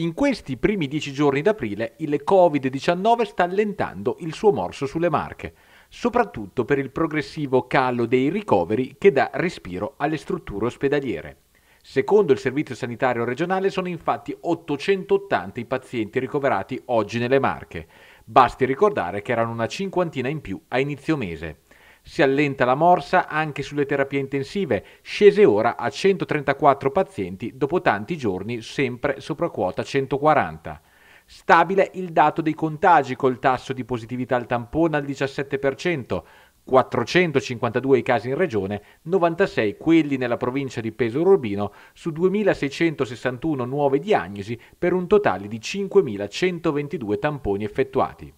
In questi primi dieci giorni d'aprile il Covid-19 sta allentando il suo morso sulle marche, soprattutto per il progressivo calo dei ricoveri che dà respiro alle strutture ospedaliere. Secondo il Servizio Sanitario regionale sono infatti 880 i pazienti ricoverati oggi nelle Marche. Basti ricordare che erano una cinquantina in più a inizio mese. Si allenta la morsa anche sulle terapie intensive, scese ora a 134 pazienti dopo tanti giorni sempre sopra quota 140. Stabile il dato dei contagi col tasso di positività al tampone al 17%, 452 i casi in regione, 96 quelli nella provincia di Pesaro Urbino su 2661 nuove diagnosi per un totale di 5122 tamponi effettuati.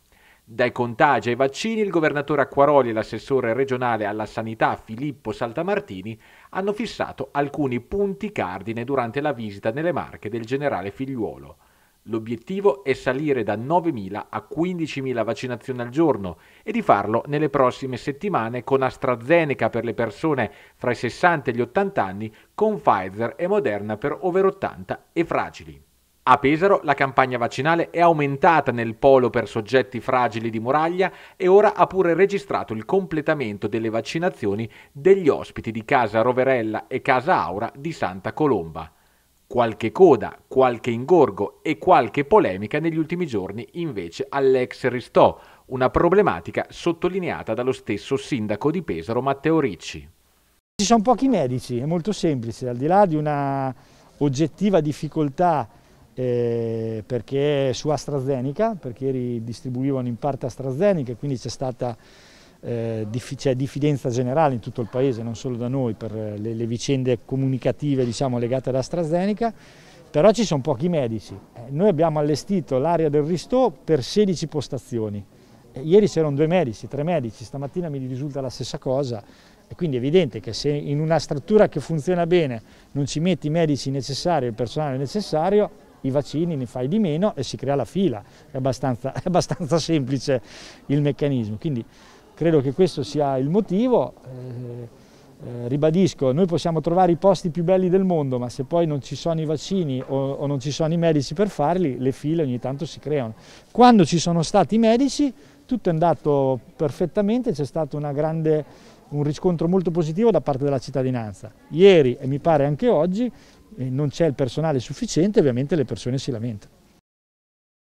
Dai contagi ai vaccini, il governatore Acquaroli e l'assessore regionale alla sanità Filippo Saltamartini hanno fissato alcuni punti cardine durante la visita nelle Marche del generale Figliuolo. L'obiettivo è salire da 9.000 a 15.000 vaccinazioni al giorno e di farlo nelle prossime settimane con AstraZeneca per le persone fra i 60 e gli 80 anni, con Pfizer e Moderna per over 80 e fragili. A Pesaro la campagna vaccinale è aumentata nel polo per soggetti fragili di muraglia e ora ha pure registrato il completamento delle vaccinazioni degli ospiti di Casa Roverella e Casa Aura di Santa Colomba. Qualche coda, qualche ingorgo e qualche polemica negli ultimi giorni invece all'ex Ristò, una problematica sottolineata dallo stesso sindaco di Pesaro Matteo Ricci. Ci sono pochi medici, è molto semplice, al di là di una oggettiva difficoltà eh, perché su AstraZeneca, perché distribuivano in parte AstraZeneca, e quindi c'è stata eh, diffi cioè, diffidenza generale in tutto il paese, non solo da noi, per eh, le, le vicende comunicative diciamo, legate ad AstraZeneca, però ci sono pochi medici. Eh, noi abbiamo allestito l'area del Ristò per 16 postazioni. Eh, ieri c'erano due medici, tre medici, stamattina mi risulta la stessa cosa, e quindi è evidente che se in una struttura che funziona bene non ci metti i medici necessari il personale necessario, i vaccini ne fai di meno e si crea la fila, è abbastanza, è abbastanza semplice il meccanismo. Quindi credo che questo sia il motivo. Eh, eh, ribadisco, noi possiamo trovare i posti più belli del mondo, ma se poi non ci sono i vaccini o, o, non ci sono i medici per farli, le file ogni tanto si creano. Quando ci sono stati i medici, tutto è andato perfettamente, c'è stato grande, un riscontro molto positivo da parte della cittadinanza. Ieri, e mi pare anche oggi, e non c'è il personale sufficiente, ovviamente le persone si lamentano.